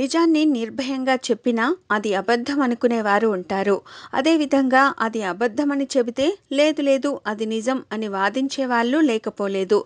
నిజాన్ని నిర్భయంగా చెప్పినా అది అబద్ధం అనుకునేవారు ఉంటారు అదేవిధంగా అది అబద్ధమని చెబితే లేదు లేదు అది నిజం అని వాదించే వాళ్ళు లేకపోలేదు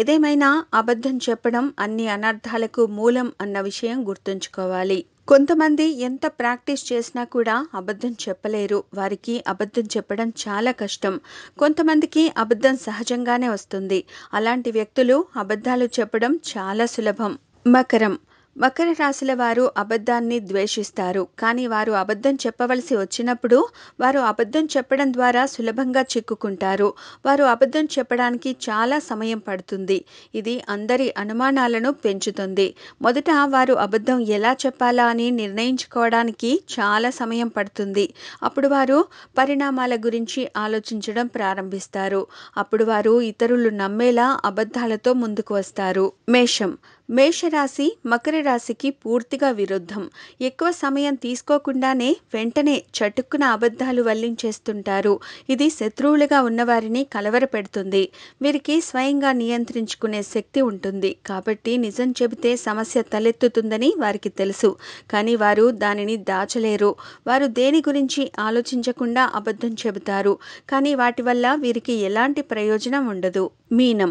ఏదేమైనా అబద్ధం చెప్పడం అన్ని అనర్థాలకు మూలం అన్న విషయం గుర్తుంచుకోవాలి కొంతమంది ఎంత ప్రాక్టీస్ చేసినా కూడా అబద్ధం చెప్పలేరు వారికి అబద్ధం చెప్పడం చాలా కష్టం కొంతమందికి అబద్ధం సహజంగానే వస్తుంది అలాంటి వ్యక్తులు అబద్ధాలు చెప్పడం చాలా సులభం మకరం మకర రాశుల వారు అబద్ధాన్ని ద్వేషిస్తారు కానీ వారు అబద్ధం చెప్పవలసి వచ్చినప్పుడు వారు అబద్ధం చెప్పడం ద్వారా సులభంగా చిక్కుకుంటారు వారు అబద్ధం చెప్పడానికి చాలా సమయం పడుతుంది ఇది అందరి అనుమానాలను పెంచుతుంది మొదట వారు అబద్ధం ఎలా చెప్పాలా అని నిర్ణయించుకోవడానికి చాలా సమయం పడుతుంది అప్పుడు వారు పరిణామాల గురించి ఆలోచించడం ప్రారంభిస్తారు అప్పుడు వారు ఇతరులు నమ్మేలా అబద్ధాలతో ముందుకు వస్తారు మేషం మేషరాశి మకర రాశికి పూర్తిగా విరుద్ధం ఎక్కువ సమయం తీసుకోకుండానే వెంటనే చటుక్కున అబద్ధాలు వల్లించేస్తుంటారు ఇది శత్రువులుగా ఉన్నవారిని కలవరపెడుతుంది వీరికి స్వయంగా నియంత్రించుకునే శక్తి ఉంటుంది కాబట్టి నిజం చెబితే సమస్య తలెత్తుతుందని వారికి తెలుసు కానీ వారు దానిని దాచలేరు వారు దేని గురించి ఆలోచించకుండా అబద్ధం చెబుతారు కానీ వాటి వల్ల వీరికి ఎలాంటి ప్రయోజనం ఉండదు మీనం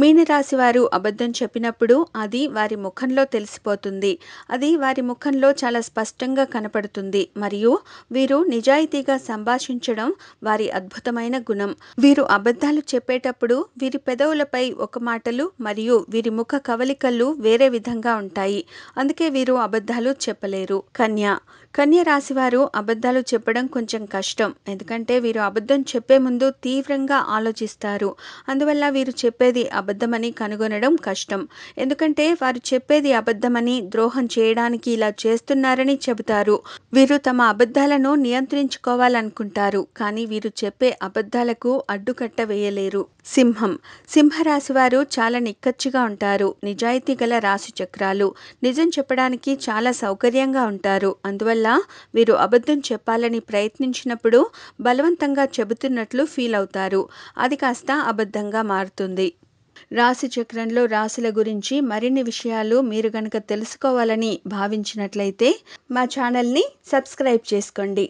మీనరాశి వారు అబద్ధం చెప్పినప్పుడు అది వారి ముఖంలో తెలిసిపోతుంది అది వారి ముఖంలో చాలా స్పష్టంగా కనపడుతుంది మరియు వీరు నిజాయితీగా సంభాషించడం వారి అద్భుతమైన గుణం వీరు అబద్ధాలు చెప్పేటప్పుడు వీరి పెదవులపై ఒక మాటలు మరియు వీరి ముఖ కవలికలు వేరే విధంగా ఉంటాయి అందుకే వీరు అబద్ధాలు చెప్పలేరు కన్య కన్య రాశి వారు అబద్ధాలు చెప్పడం కొంచెం కష్టం ఎందుకంటే వీరు అబద్ధం చెప్పే ముందు తీవ్రంగా ఆలోచిస్తారు అందువల్ల వీరు చెప్పేది అబద్ధమని కనుగొనడం కష్టం ఎందుకంటే వారు చెప్పేది అబద్ధమని ద్రోహం చేయడానికి ఇలా చేస్తున్నారని చెబుతారు వీరు తమ అబద్ధాలను నియంత్రించుకోవాలనుకుంటారు కానీ వీరు చెప్పే అబద్ధాలకు అడ్డుకట్ట వేయలేరు సింహం సింహరాశి వారు చాలా నిక్కచ్చిగా ఉంటారు నిజాయితీ గల రాశి చక్రాలు నిజం చెప్పడానికి చాలా సౌకర్యంగా ఉంటారు అందువల్ల వీరు అబద్ధం చెప్పాలని ప్రయత్నించినప్పుడు బలవంతంగా చెబుతున్నట్లు ఫీల్ అవుతారు అది కాస్త అబద్ధంగా మారుతుంది మారుతుంది రాశి చక్రంలో రాశుల గురించి మరిన్ని విషయాలు మీరు కనుక తెలుసుకోవాలని భావించినట్లయితే మా ఛానల్ని సబ్స్క్రైబ్ చేసుకోండి